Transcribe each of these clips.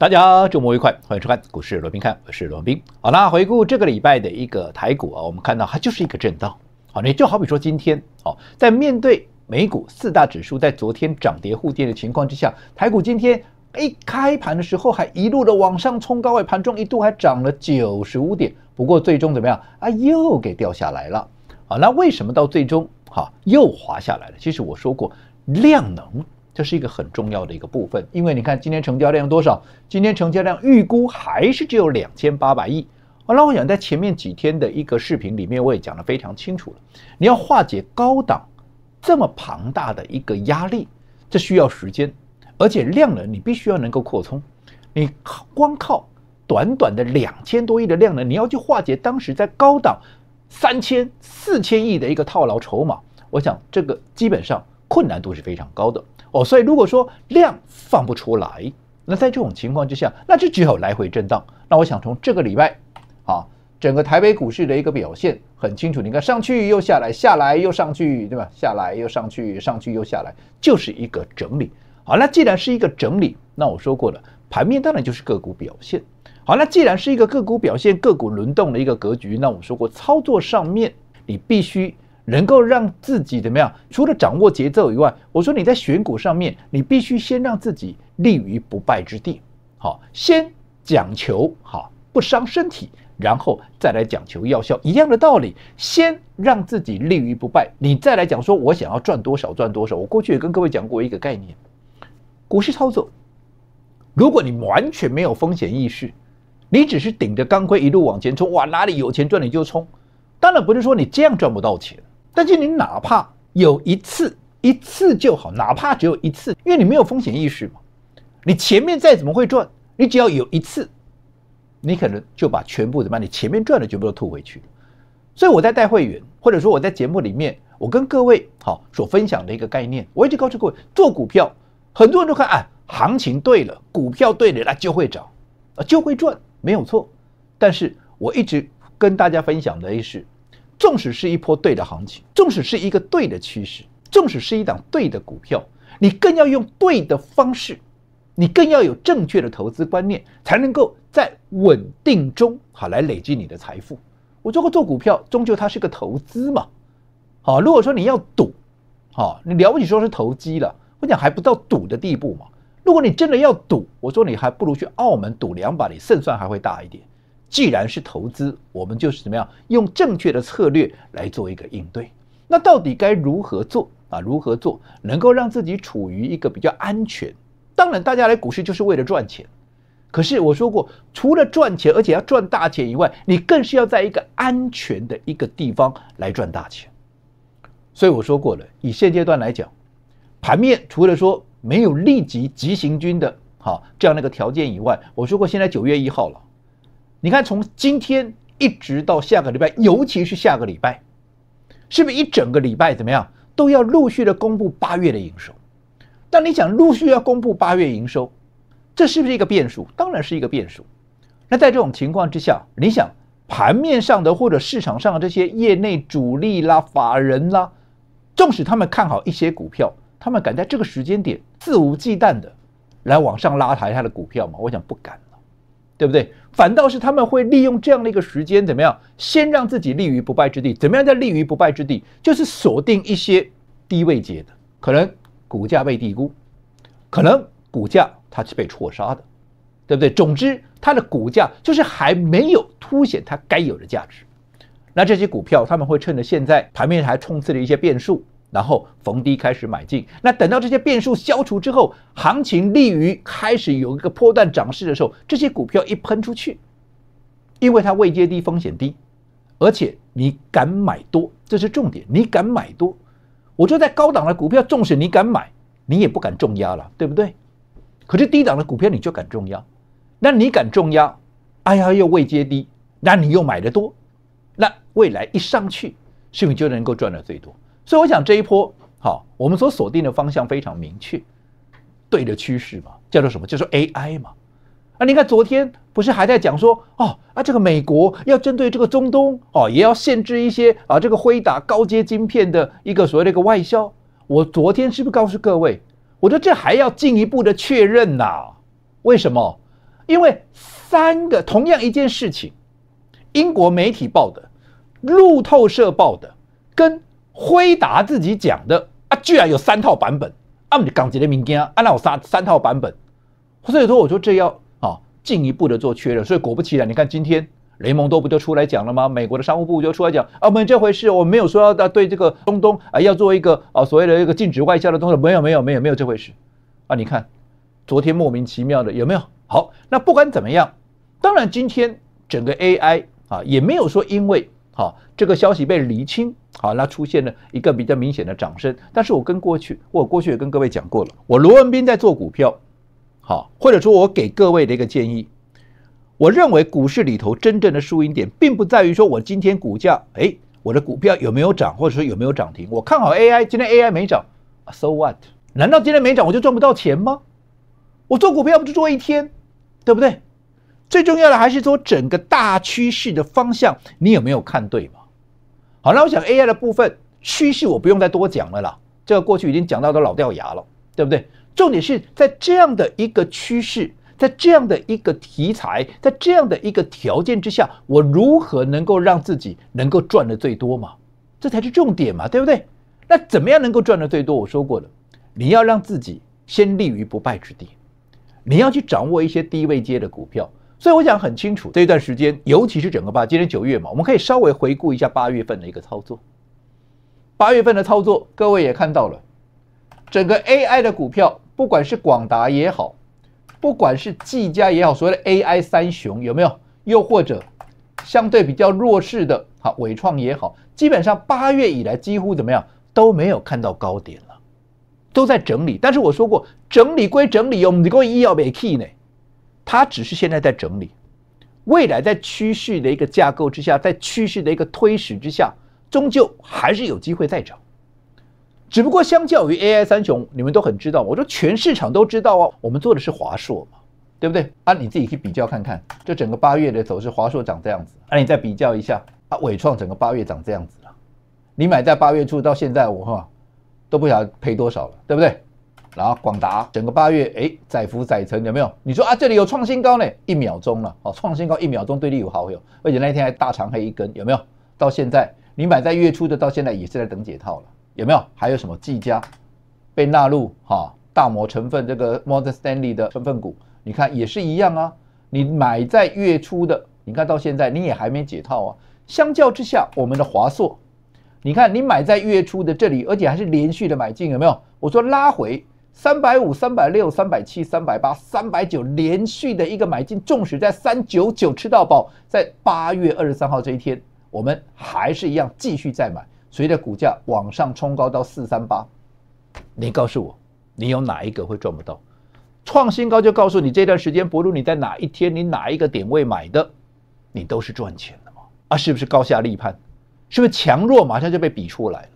大家周末愉快，欢迎收看股市罗宾看，我是罗宾。好啦，回顾这个礼拜的一个台股啊，我们看到它就是一个震荡。好，你就好比说今天，好在面对美股四大指数在昨天涨跌互跌的情况之下，台股今天一开盘的时候还一路的往上冲高位，盘中一度还涨了九十五点，不过最终怎么样啊，又给掉下来了。好，那为什么到最终哈又滑下来了？其实我说过量能。这是一个很重要的一个部分，因为你看今天成交量多少？今天成交量预估还是只有两千八百亿。好那我想在前面几天的一个视频里面，我也讲得非常清楚了。你要化解高档这么庞大的一个压力，这需要时间，而且量能你必须要能够扩充。你靠光靠短短的两千多亿的量能，你要去化解当时在高档三千四千亿的一个套牢筹码，我想这个基本上。困难度是非常高的哦，所以如果说量放不出来，那在这种情况之下，那就只有来回震荡。那我想从这个礼拜啊，整个台北股市的一个表现很清楚，你看上去又下来，下来又上去，对吧？下来又上去，上去又下来，就是一个整理。好，那既然是一个整理，那我说过了，盘面当然就是个股表现。好，那既然是一个个股表现，个股轮动的一个格局，那我说过，操作上面你必须。能够让自己怎么样？除了掌握节奏以外，我说你在选股上面，你必须先让自己立于不败之地。好，先讲求好不伤身体，然后再来讲求药效，一样的道理，先让自己立于不败，你再来讲说，我想要赚多少赚多少。我过去也跟各位讲过一个概念，股市操作，如果你完全没有风险意识，你只是顶着钢盔一路往前冲，哇，哪里有钱赚你就冲。当然不是说你这样赚不到钱。但是你哪怕有一次，一次就好，哪怕只有一次，因为你没有风险意识嘛。你前面再怎么会赚，你只要有一次，你可能就把全部怎么样？你前面赚的全部都吐回去。所以我在带会员，或者说我在节目里面，我跟各位好所分享的一个概念，我一直告诉各位，做股票，很多人都看啊，行情对了，股票对了，那就会涨，啊就会赚，没有错。但是我一直跟大家分享的 A 是。纵使是一波对的行情，纵使是一个对的趋势，纵使是一档对的股票，你更要用对的方式，你更要有正确的投资观念，才能够在稳定中好来累积你的财富。我做过做股票，终究它是个投资嘛。好，如果说你要赌，好，你了不起说是投机了，我讲还不到赌的地步嘛。如果你真的要赌，我说你还不如去澳门赌两把，你胜算还会大一点。既然是投资，我们就是怎么样用正确的策略来做一个应对。那到底该如何做啊？如何做能够让自己处于一个比较安全？当然，大家来股市就是为了赚钱。可是我说过，除了赚钱，而且要赚大钱以外，你更是要在一个安全的一个地方来赚大钱。所以我说过了，以现阶段来讲，盘面除了说没有立即急行军的哈这样的一个条件以外，我说过现在九月一号了。你看，从今天一直到下个礼拜，尤其是下个礼拜，是不是一整个礼拜怎么样都要陆续的公布八月的营收？但你想陆续要公布八月营收，这是不是一个变数？当然是一个变数。那在这种情况之下，你想盘面上的或者市场上的这些业内主力啦、法人啦，纵使他们看好一些股票，他们敢在这个时间点肆无忌惮的来往上拉抬他的股票吗？我想不敢。对不对？反倒是他们会利用这样的一个时间，怎么样？先让自己立于不败之地。怎么样在立于不败之地？就是锁定一些低位阶的，可能股价被低估，可能股价它是被错杀的，对不对？总之，它的股价就是还没有凸显它该有的价值。那这些股票，他们会趁着现在盘面还充斥的一些变数。然后逢低开始买进，那等到这些变数消除之后，行情利于开始有一个波段涨势的时候，这些股票一喷出去，因为它未接低风险低，而且你敢买多，这是重点，你敢买多，我就在高档的股票，纵使你敢买，你也不敢重压了，对不对？可是低档的股票你就敢重压，那你敢重压，哎呀又未接低，那你又买的多，那未来一上去，是不是就能够赚的最多？所以我想这一波好，我们所锁定的方向非常明确，对的趋势嘛，叫做什么？叫做 AI 嘛。啊，你看昨天不是还在讲说，哦，啊这个美国要针对这个中东哦，也要限制一些啊这个挥打高阶晶片的一个所谓的一个外销。我昨天是不是告诉各位？我说得这还要进一步的确认呐。为什么？因为三个同样一件事情，英国媒体报的，路透社报的，跟。回答自己讲的啊，居然有三套版本啊！你们讲这民间啊，那有三三套版本，所以说我说这要啊进一步的做确认。所以果不其然，你看今天雷蒙多不就出来讲了吗？美国的商务部就出来讲啊，没这回事，我没有说要对这个中东啊要做一个啊所谓的一个禁止外交的动作，没有没有没有没有这回事啊！你看昨天莫名其妙的有没有？好，那不管怎么样，当然今天整个 AI 啊也没有说因为。好，这个消息被理清，好，那出现了一个比较明显的掌声。但是我跟过去，我过去也跟各位讲过了，我罗文斌在做股票，好，或者说，我给各位的一个建议，我认为股市里头真正的输赢点，并不在于说我今天股价，哎，我的股票有没有涨，或者说有没有涨停。我看好 AI，今天 AI 没涨，so what？难道今天没涨我就赚不到钱吗？我做股票不就做一天，对不对？最重要的还是说整个大趋势的方向，你有没有看对嘛？好，那我想 A I 的部分趋势我不用再多讲了啦，这个过去已经讲到都老掉牙了，对不对？重点是在这样的一个趋势，在这样的一个题材，在这样的一个条件之下，我如何能够让自己能够赚的最多嘛？这才是重点嘛，对不对？那怎么样能够赚的最多？我说过了，你要让自己先立于不败之地，你要去掌握一些低位阶的股票。所以我想很清楚，这一段时间，尤其是整个八，今年九月嘛，我们可以稍微回顾一下八月份的一个操作。八月份的操作，各位也看到了，整个 AI 的股票，不管是广达也好，不管是技嘉也好，所谓的 AI 三雄有没有？又或者相对比较弱势的，好伟创也好，基本上八月以来几乎怎么样都没有看到高点了，都在整理。但是我说过，整理归整理我们各位医药要 key 呢。它只是现在在整理，未来在趋势的一个架构之下，在趋势的一个推使之下，终究还是有机会再涨。只不过相较于 AI 三雄，你们都很知道，我说全市场都知道啊，我们做的是华硕嘛，对不对？啊，你自己去比较看看，就整个八月的走势，华硕涨这样子，啊，你再比较一下，啊，伟创整个八月涨这样子了，你买在八月初到现在，我哈都不晓得赔多少了，对不对？然后广达整个八月，哎，载福载沉，有没有？你说啊，这里有创新高呢，一秒钟了哦，创新高一秒钟对你有好友，而且那一天还大长黑一根，有没有？到现在你买在月初的，到现在也是在等解套了，有没有？还有什么技嘉被纳入哈大摩成分这个 m o d e r n Stanley 的成分股，你看也是一样啊。你买在月初的，你看到现在你也还没解套啊。相较之下，我们的华硕，你看你买在月初的这里，而且还是连续的买进，有没有？我说拉回。三百五、三百六、三百七、三百八、三百九，连续的一个买进纵使在三九九吃到饱。在八月二十三号这一天，我们还是一样继续再买，随着股价往上冲高到四三八。你告诉我，你有哪一个会赚不到？创新高就告诉你，这段时间不论你在哪一天，你哪一个点位买的，你都是赚钱的嘛？啊，是不是高下立判？是不是强弱马上就被比出来了？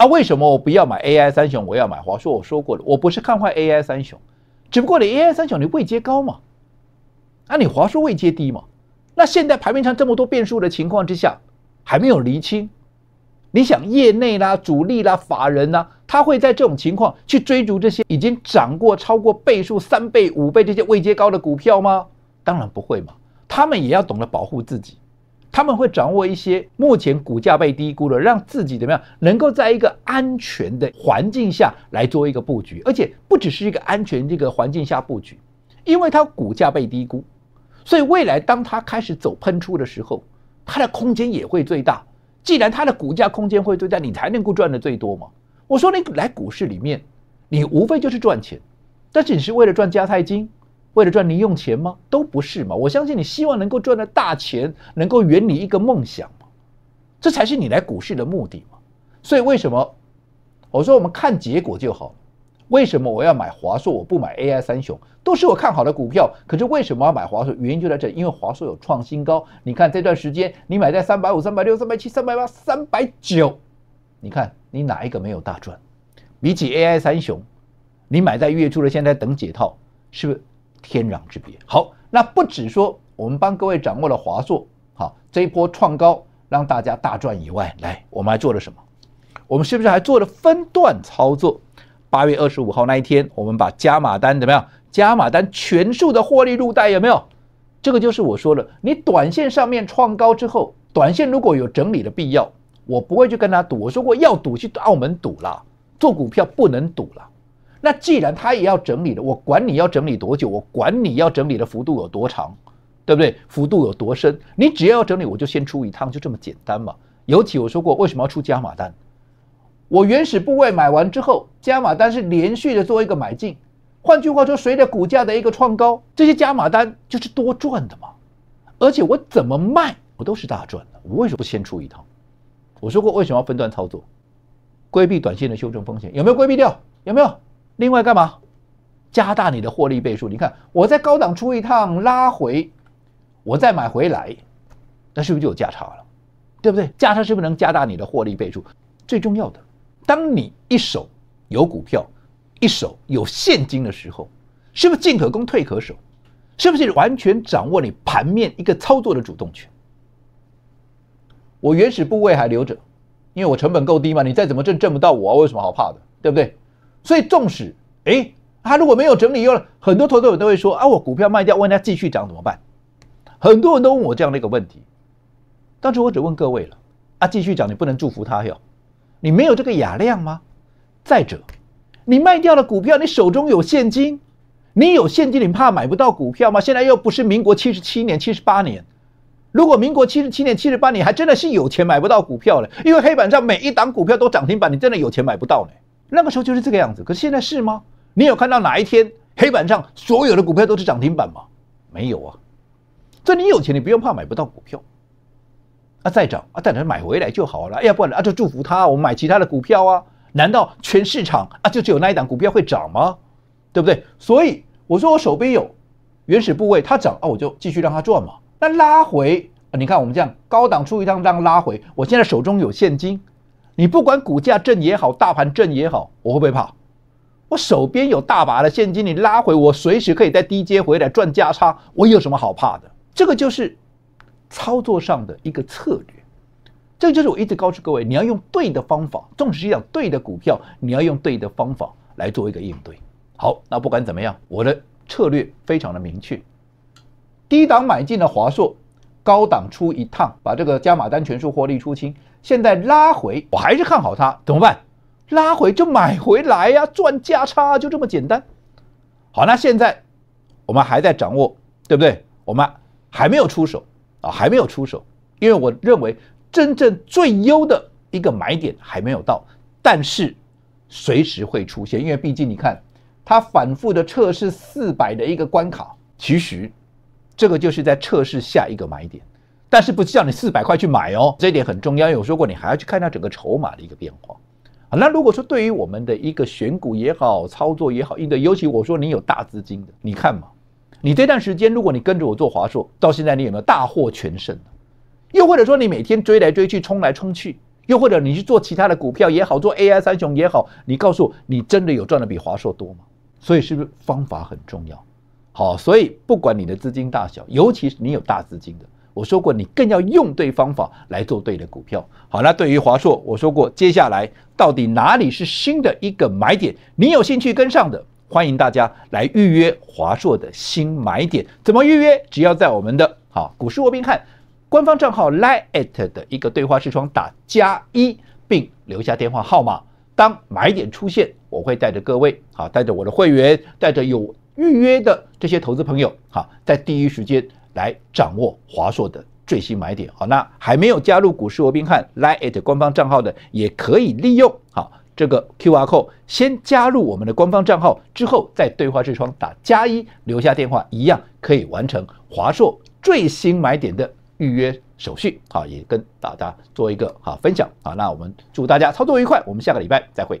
啊，为什么我不要买 AI 三雄？我要买华硕。我说过了，我不是看坏 AI 三雄，只不过你 AI 三雄你位阶高嘛，啊，你华硕位阶低嘛。那现在盘面上这么多变数的情况之下，还没有厘清。你想，业内啦、主力啦、法人啦，他会在这种情况去追逐这些已经涨过超过倍数三倍、五倍这些位阶高的股票吗？当然不会嘛，他们也要懂得保护自己。他们会掌握一些目前股价被低估了，让自己怎么样能够在一个安全的环境下来做一个布局，而且不只是一个安全这个环境下布局，因为它股价被低估，所以未来当它开始走喷出的时候，它的空间也会最大。既然它的股价空间会最大，你才能够赚的最多嘛。我说你来股市里面，你无非就是赚钱，但是你是为了赚加泰金。为了赚零用钱吗？都不是嘛！我相信你希望能够赚的大钱，能够圆你一个梦想嘛，这才是你来股市的目的嘛。所以为什么我说我们看结果就好？为什么我要买华硕，我不买 AI 三雄，都是我看好的股票。可是为什么要买华硕？原因就在这，因为华硕有创新高。你看这段时间，你买在三百五、三百六、三百七、三百八、三百九，你看你哪一个没有大赚？比起 AI 三雄，你买在月初的，现在等解套，是不是？天壤之别。好，那不止说我们帮各位掌握了华硕，好这一波创高让大家大赚以外，来我们还做了什么？我们是不是还做了分段操作？八月二十五号那一天，我们把加码单怎么样？加码单全数的获利入袋，有没有？这个就是我说的，你短线上面创高之后，短线如果有整理的必要，我不会去跟他赌。我说过要赌去澳门赌了，做股票不能赌了。那既然他也要整理了，我管你要整理多久，我管你要整理的幅度有多长，对不对？幅度有多深？你只要要整理，我就先出一趟，就这么简单嘛。尤其我说过，为什么要出加码单？我原始部位买完之后，加码单是连续的做一个买进。换句话说，随着股价的一个创高，这些加码单就是多赚的嘛。而且我怎么卖，我都是大赚的？我为什么不先出一趟？我说过，为什么要分段操作，规避短线的修正风险？有没有规避掉？有没有？另外干嘛，加大你的获利倍数？你看，我在高档出一趟，拉回，我再买回来，那是不是就有价差了？对不对？价差是不是能加大你的获利倍数？最重要的，当你一手有股票，一手有现金的时候，是不是进可攻退可守？是不是完全掌握你盘面一个操作的主动权？我原始部位还留着，因为我成本够低嘛。你再怎么挣挣不到我，我有什么好怕的？对不对？所以，纵使哎，他如果没有整理又很多投资人都会说：啊，我股票卖掉，问一家继续涨怎么办？很多人都问我这样的一个问题，但是，我只问各位了：啊，继续涨，你不能祝福他哟？你没有这个雅量吗？再者，你卖掉了股票，你手中有现金，你有现金，你怕买不到股票吗？现在又不是民国七十七年、七十八年，如果民国七十七年、七十八年还真的是有钱买不到股票了，因为黑板上每一档股票都涨停板，你真的有钱买不到呢？那个时候就是这个样子，可是现在是吗？你有看到哪一天黑板上所有的股票都是涨停板吗？没有啊。这你有钱，你不用怕买不到股票。啊，再涨啊，再能买回来就好了。哎呀，不然啊，就祝福他，我们买其他的股票啊。难道全市场啊，就只有那一档股票会涨吗？对不对？所以我说我手边有原始部位，它涨啊，我就继续让它赚嘛。那拉回啊，你看我们这样高档出一趟，这样拉回。我现在手中有现金。你不管股价震也好，大盘震也好，我会不会怕？我手边有大把的现金，你拉回我，随时可以在低阶回来赚价差，我有什么好怕的？这个就是操作上的一个策略。这就是我一直告诉各位，你要用对的方法，使是讲对的股票，你要用对的方法来做一个应对。好，那不管怎么样，我的策略非常的明确：低档买进了华硕，高档出一趟，把这个加码单权数获利出清。现在拉回，我还是看好它，怎么办？拉回就买回来呀，赚价差，就这么简单。好，那现在我们还在掌握，对不对？我们还没有出手啊，还没有出手，因为我认为真正最优的一个买点还没有到，但是随时会出现，因为毕竟你看它反复的测试四百的一个关卡，其实这个就是在测试下一个买点。但是不是叫你四百块去买哦？这一点很重要，因为我说过，你还要去看它整个筹码的一个变化。好，那如果说对于我们的一个选股也好，操作也好，应对，尤其我说你有大资金的，你看嘛，你这段时间如果你跟着我做华硕，到现在你有没有大获全胜？又或者说你每天追来追去，冲来冲去，又或者你去做其他的股票也好，做 AI 三雄也好，你告诉我，你真的有赚的比华硕多吗？所以是不是方法很重要？好，所以不管你的资金大小，尤其是你有大资金的。我说过，你更要用对方法来做对的股票。好，那对于华硕，我说过，接下来到底哪里是新的一个买点？你有兴趣跟上的，欢迎大家来预约华硕的新买点。怎么预约？只要在我们的好股市罗宾汉官方账号 liet 的一个对话视窗打加一，并留下电话号码。当买点出现，我会带着各位，好，带着我的会员，带着有预约的这些投资朋友，好，在第一时间。来掌握华硕的最新买点。好，那还没有加入股市罗宾汉 lite 官方账号的，也可以利用好这个 QR code 先加入我们的官方账号，之后在对话视窗打加一留下电话，一样可以完成华硕最新买点的预约手续。好，也跟大家做一个好分享。好，那我们祝大家操作愉快，我们下个礼拜再会。